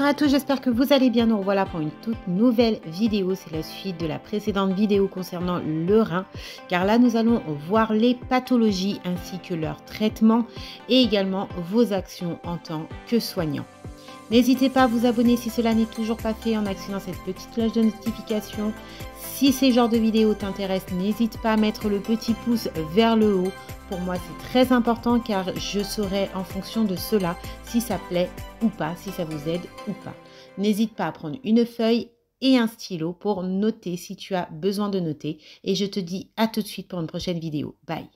Bonjour à tous, j'espère que vous allez bien. Nous revoilà pour une toute nouvelle vidéo. C'est la suite de la précédente vidéo concernant le rein. Car là, nous allons voir les pathologies ainsi que leur traitement et également vos actions en tant que soignant. N'hésitez pas à vous abonner si cela n'est toujours pas fait en accélérant cette petite cloche de notification. Si ces genres de vidéos t'intéressent, n'hésite pas à mettre le petit pouce vers le haut. Pour moi, c'est très important car je saurai en fonction de cela si ça plaît ou pas, si ça vous aide ou pas. N'hésite pas à prendre une feuille et un stylo pour noter si tu as besoin de noter. Et je te dis à tout de suite pour une prochaine vidéo. Bye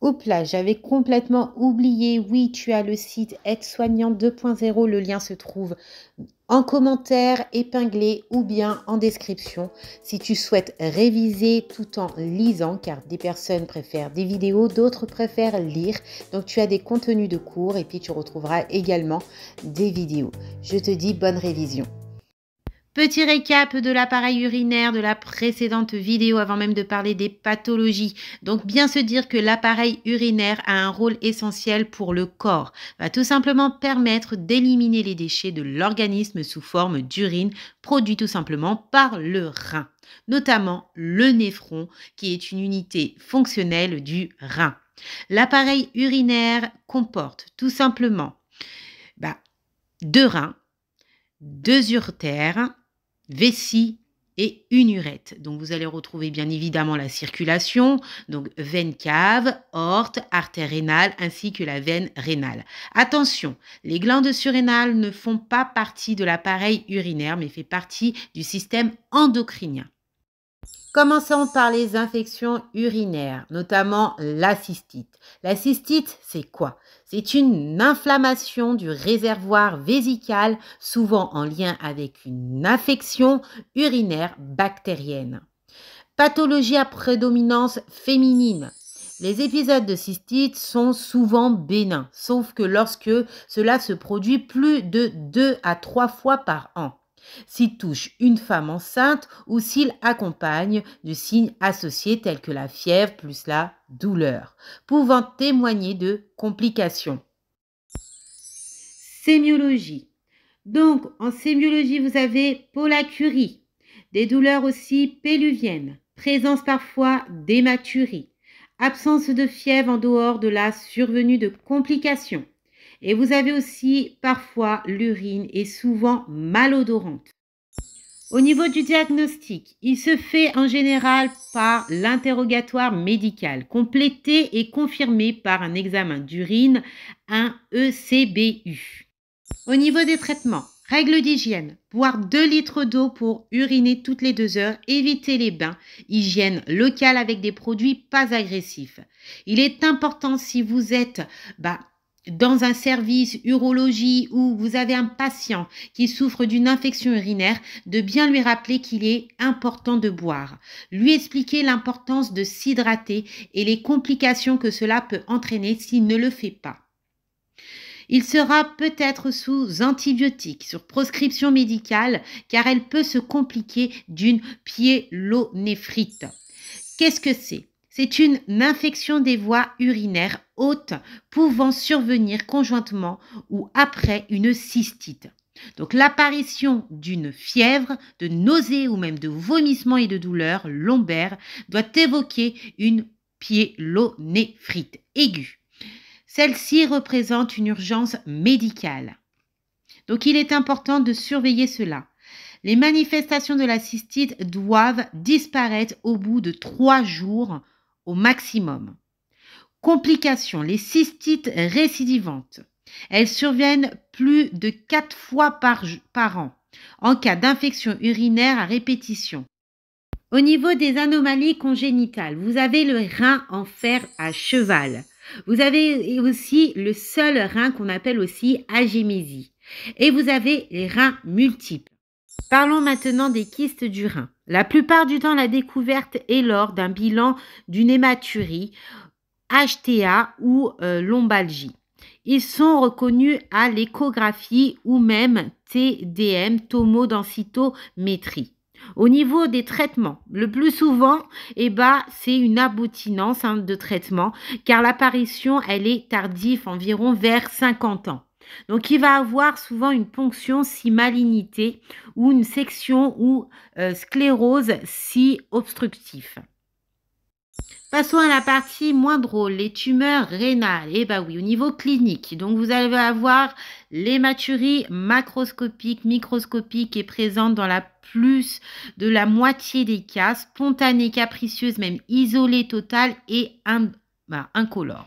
Oups là, j'avais complètement oublié. Oui, tu as le site aide-soignant 2.0. Le lien se trouve en commentaire épinglé ou bien en description si tu souhaites réviser tout en lisant car des personnes préfèrent des vidéos, d'autres préfèrent lire. Donc tu as des contenus de cours et puis tu retrouveras également des vidéos. Je te dis bonne révision. Petit récap de l'appareil urinaire de la précédente vidéo avant même de parler des pathologies. Donc bien se dire que l'appareil urinaire a un rôle essentiel pour le corps. Va tout simplement permettre d'éliminer les déchets de l'organisme sous forme d'urine produit tout simplement par le rein, notamment le néphron qui est une unité fonctionnelle du rein. L'appareil urinaire comporte tout simplement bah, deux reins, deux urtères, vessie et une urette. Donc vous allez retrouver bien évidemment la circulation, donc veine cave, horte, artère rénale ainsi que la veine rénale. Attention, les glandes surrénales ne font pas partie de l'appareil urinaire mais fait partie du système endocrinien. Commençons par les infections urinaires, notamment la cystite. La cystite, c'est quoi C'est une inflammation du réservoir vésical, souvent en lien avec une infection urinaire bactérienne. Pathologie à prédominance féminine. Les épisodes de cystite sont souvent bénins, sauf que lorsque cela se produit plus de 2 à 3 fois par an s'il touche une femme enceinte ou s'il accompagne de signes associés tels que la fièvre plus la douleur, pouvant témoigner de complications. Sémiologie. Donc, en sémiologie, vous avez polacurie, des douleurs aussi péluviennes, présence parfois d'hématurie, absence de fièvre en dehors de la survenue de complications, et vous avez aussi parfois l'urine est souvent malodorante. Au niveau du diagnostic, il se fait en général par l'interrogatoire médical, complété et confirmé par un examen d'urine, un ECBU. Au niveau des traitements, règles d'hygiène, boire 2 litres d'eau pour uriner toutes les 2 heures, éviter les bains, hygiène locale avec des produits pas agressifs. Il est important si vous êtes bah, dans un service urologie où vous avez un patient qui souffre d'une infection urinaire, de bien lui rappeler qu'il est important de boire, lui expliquer l'importance de s'hydrater et les complications que cela peut entraîner s'il ne le fait pas. Il sera peut-être sous antibiotiques, sur prescription médicale, car elle peut se compliquer d'une pyélonéphrite. Qu'est-ce que c'est c'est une infection des voies urinaires hautes pouvant survenir conjointement ou après une cystite. Donc l'apparition d'une fièvre, de nausées ou même de vomissements et de douleurs lombaires doit évoquer une pyélonéphrite aiguë. Celle-ci représente une urgence médicale. Donc il est important de surveiller cela. Les manifestations de la cystite doivent disparaître au bout de trois jours au maximum. Complications, les cystites récidivantes. Elles surviennent plus de quatre fois par, par an en cas d'infection urinaire à répétition. Au niveau des anomalies congénitales, vous avez le rein en fer à cheval. Vous avez aussi le seul rein qu'on appelle aussi agémésie. Et vous avez les reins multiples. Parlons maintenant des kystes du rein. La plupart du temps, la découverte est lors d'un bilan d'une hématurie, HTA ou euh, lombalgie. Ils sont reconnus à l'échographie ou même TDM, tomodensitométrie. Au niveau des traitements, le plus souvent, eh ben, c'est une aboutinance hein, de traitement car l'apparition, elle est tardive, environ vers 50 ans. Donc il va avoir souvent une ponction si malignité ou une section ou euh, sclérose si obstructif. Passons à la partie moins drôle, les tumeurs rénales. Eh bah oui, au niveau clinique. Donc vous allez avoir l'hématurie macroscopique, microscopique qui est présente dans la plus de la moitié des cas, spontanée, capricieuse, même isolée totale et ben, incolore.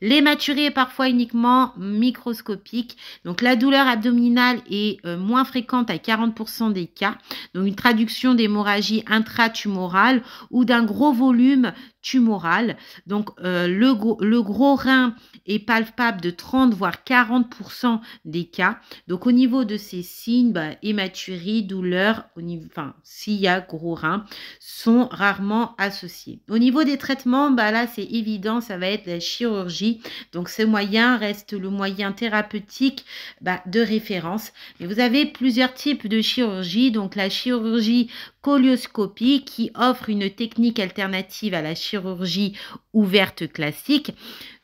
L'hématurie est parfois uniquement microscopique. Donc la douleur abdominale est euh, moins fréquente à 40% des cas. Donc une traduction d'hémorragie intratumorale ou d'un gros volume tumorale. Donc euh, le, gros, le, gros rein est palpable de 30 voire 40% des cas. Donc au niveau de ces signes, bah, hématurie, douleur, au niveau, enfin s'il y a gros rein, sont rarement associés. Au niveau des traitements, bah, là c'est évident, ça va être la chirurgie. Donc ce moyen reste le moyen thérapeutique bah, de référence. Mais vous avez plusieurs types de chirurgie. Donc la chirurgie colioscopie qui offre une technique alternative à la chirurgie chirurgie ouverte classique,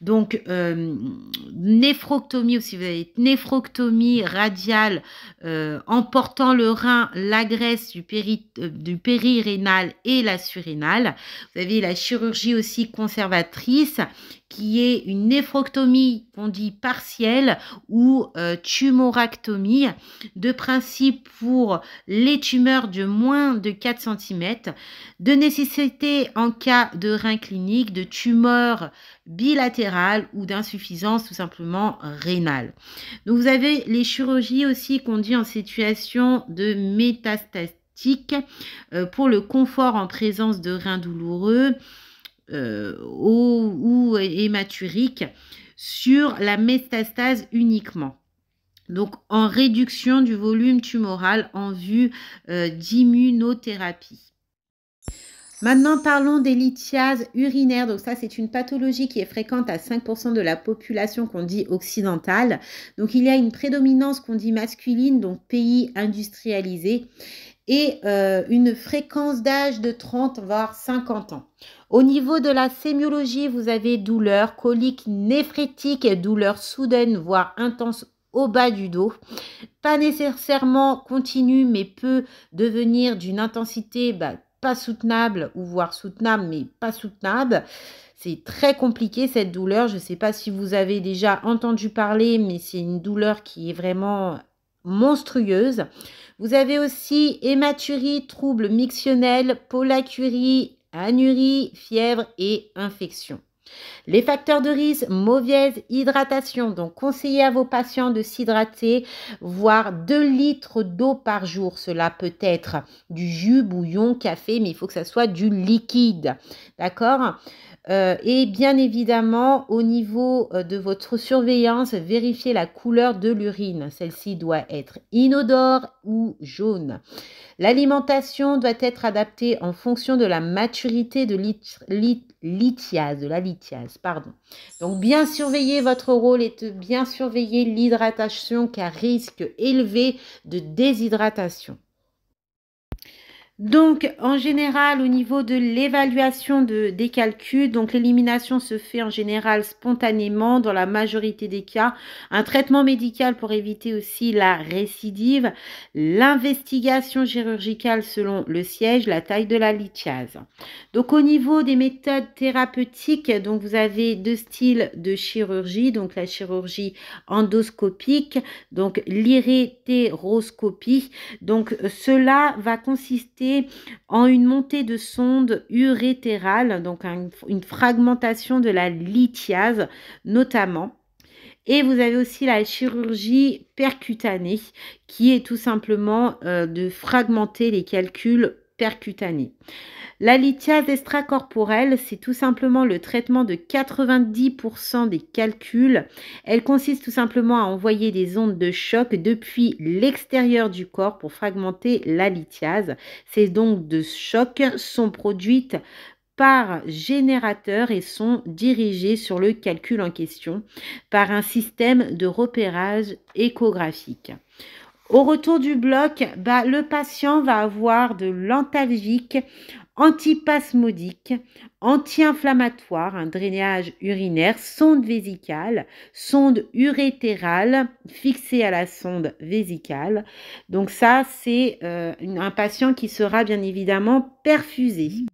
donc, néphroctomie euh, néphrectomie, vous avez radiale en euh, emportant le rein, la graisse du, péri, euh, périrénal et la surrénale. Vous avez la chirurgie aussi conservatrice qui est une néphroctomie qu'on dit partielle ou tumoractomie, de principe pour les tumeurs de moins de 4 cm, de nécessité en cas de rein clinique, de tumeur bilatérale ou d'insuffisance tout simplement rénale. Donc vous avez les chirurgies aussi conduites en situation de métastatique euh, pour le confort en présence de reins douloureux euh, ou, hématuriques sur la métastase uniquement. Donc en réduction du volume tumoral en vue euh, d'immunothérapie. Maintenant, parlons des lithiases urinaires. Donc ça, c'est une pathologie qui est fréquente à 5% de la population qu'on dit occidentale. Donc il y a une prédominance qu'on dit masculine, donc pays industrialisé, et euh, une fréquence d'âge de 30 voire 50 ans. Au niveau de la sémiologie, vous avez douleur colique néphrétique, douleur soudaine voire intense au bas du dos. Pas nécessairement continue, mais peut devenir d'une intensité bah, pas soutenable, ou voire soutenable, mais pas soutenable. C'est très compliqué cette douleur. Je ne sais pas si vous avez déjà entendu parler, mais c'est une douleur qui est vraiment monstrueuse. Vous avez aussi hématurie, troubles mictionnels, polacurie, anurie, fièvre et infection. Les facteurs de risque, mauvaise hydratation. Donc, conseillez à vos patients de s'hydrater, voire 2 litres d'eau par jour. Cela peut être du jus, bouillon, café, mais il faut que ça soit du liquide. D'accord euh, et bien évidemment, au niveau euh, de votre surveillance, vérifiez la couleur de l'urine. Celle-ci doit être inodore ou jaune. L'alimentation doit être adaptée en fonction de la maturité de la lithiase, pardon. Donc bien surveiller votre rôle et de bien surveiller l'hydratation car risque élevé de déshydratation. Donc, en général, au niveau de l'évaluation de, des calculs, donc l'élimination se fait en général spontanément dans la majorité des cas. Un traitement médical pour éviter aussi la récidive. L'investigation chirurgicale selon le siège, la taille de la lithiase. Donc, au niveau des méthodes thérapeutiques, donc vous avez deux styles de chirurgie. Donc, la chirurgie endoscopique, donc l'irétéroscopie. Donc, cela va consister en une montée de sonde urétérale, donc une fragmentation de la lithiase notamment. Et vous avez aussi la chirurgie percutanée qui est tout simplement euh, de fragmenter les calculs la lithiase extracorporelle, c'est tout simplement le traitement de 90% des calculs. Elle consiste tout simplement à envoyer des ondes de choc depuis l'extérieur du corps pour fragmenter la lithiase. Ces ondes de choc sont produites par générateur et sont dirigées sur le calcul en question par un système de repérage échographique. Au retour du bloc, bah, le patient va avoir de l'antalgique, antipasmodique, anti-inflammatoire, un drainage urinaire, sonde vésicale, sonde urétérale fixée à la sonde vésicale. Donc ça, c'est euh, un patient qui sera bien évidemment perfusé.